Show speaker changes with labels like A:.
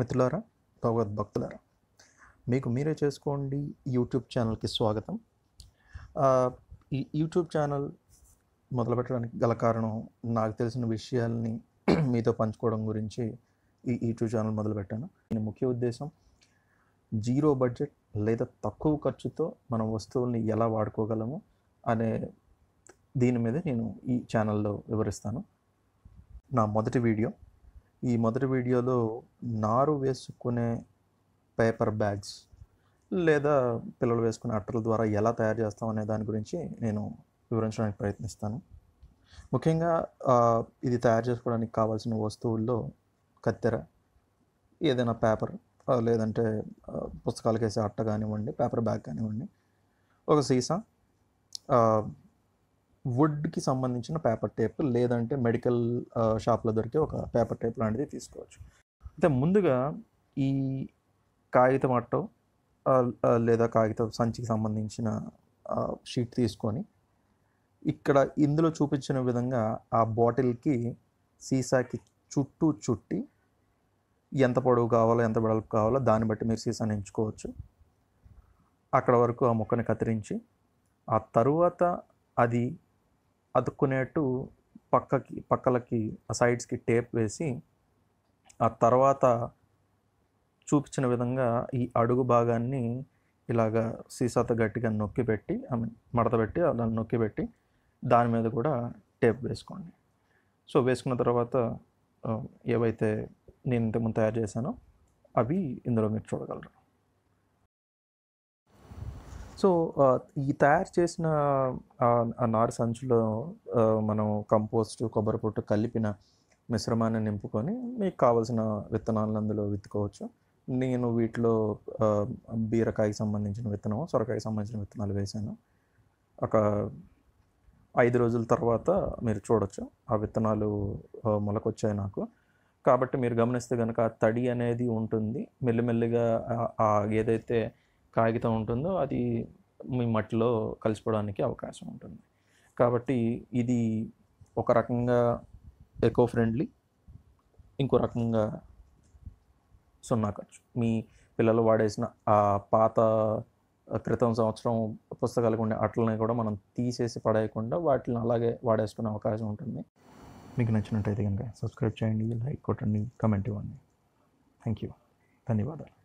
A: మిత్రులారా భగవద్భక్తులారా మీకు మీరే చేసుకోండి యూట్యూబ్ ఛానల్కి స్వాగతం ఈ యూట్యూబ్ ఛానల్ మొదలుపెట్టడానికి గల కారణం నాకు తెలిసిన విషయాల్ని మీతో పంచుకోవడం గురించి ఈ యూట్యూబ్ ఛానల్ మొదలుపెట్టాను దీని ముఖ్య ఉద్దేశం జీరో బడ్జెట్ లేదా తక్కువ ఖర్చుతో మనం వస్తువుల్ని ఎలా వాడుకోగలము అనే దీని మీద నేను ఈ ఛానల్లో వివరిస్తాను నా మొదటి వీడియో ఈ మొదటి వీడియోలో నారు వేసుకునే పేపర్ బ్యాగ్స్ లేదా పిల్లలు వేసుకునే అట్టల ద్వారా ఎలా తయారు చేస్తాం అనే దాని గురించి నేను వివరించడానికి ప్రయత్నిస్తాను ముఖ్యంగా ఇది తయారు చేసుకోవడానికి కావాల్సిన వస్తువుల్లో కత్తెర ఏదైనా పేపర్ లేదంటే పుస్తకాలకు వేసే అట్ట కానివ్వండి పేపర్ బ్యాగ్ కానివ్వండి ఒక సీసా వుడ్కి సంబంధించిన పేపర్ టేప్ లేదంటే మెడికల్ షాప్లో దొరికే ఒక పేపర్ టేప్ లాంటిది తీసుకోవచ్చు అయితే ముందుగా ఈ కాగితం అట్టో లేదా కాగితం సంచికి సంబంధించిన షీట్ తీసుకొని ఇక్కడ ఇందులో చూపించిన విధంగా ఆ బాటిల్కి సీసాకి చుట్టూ చుట్టి ఎంత పొడవు కావాలో ఎంత వెడల్పు కావాలో దాన్ని బట్టి మీరు సీసాని ఎంచుకోవచ్చు అక్కడ వరకు ఆ మొక్కని కత్తిరించి ఆ తరువాత అది అతుక్కునేట్టు పక్కకి పక్కలకి ఆ సైడ్స్కి టేప్ వేసి ఆ తర్వాత చూపించిన విధంగా ఈ అడుగు భాగాన్ని ఇలాగ సీసాతో గట్టిగా నొక్కి పెట్టి ఐ మీన్ మడతపెట్టి దాన్ని నొక్కి పెట్టి దాని మీద కూడా టేప్ వేసుకోండి సో వేసుకున్న తర్వాత ఏవైతే నేను ఇంతకుముందు తయారు చేశానో అవి ఇందులో మీరు చూడగలరు సో ఈ తయారు చేసిన నారు సంచులో మనం కంపోస్ట్ కొబ్బరి పొట్టు కలిపిన మిశ్రమాన్ని నింపుకొని మీకు కావలసిన విత్తనాలను అందులో విత్తుకోవచ్చు నేను వీటిలో బీరకాయకి సంబంధించిన విత్తనం సొరకాయకి సంబంధించిన విత్తనాలు వేశాను ఒక ఐదు రోజుల తర్వాత మీరు చూడొచ్చు ఆ విత్తనాలు మొలకొచ్చాయి నాకు కాబట్టి మీరు గమనిస్తే కనుక తడి అనేది ఉంటుంది మెల్లిమెల్లిగా ఏదైతే కాగితం ఉంటుందో అది మీ మట్టిలో కలిసిపోవడానికి అవకాశం ఉంటుంది కాబట్టి ఇది ఒక రకంగా ఎకో ఫ్రెండ్లీ ఇంకో రకంగా సున్నా ఖర్చు మీ పిల్లలు వాడేసిన ఆ పాత క్రితం సంవత్సరం పుస్తకాలకు ఉండే అట్లని కూడా మనం తీసేసి పడేయకుండా వాటిని అలాగే వాడేసుకునే అవకాశం ఉంటుంది మీకు నచ్చినట్టయితే కనుక సబ్స్క్రైబ్ చేయండి లైక్ కొట్టండి కమెంట్ ఇవ్వండి థ్యాంక్ యూ ధన్యవాదాలు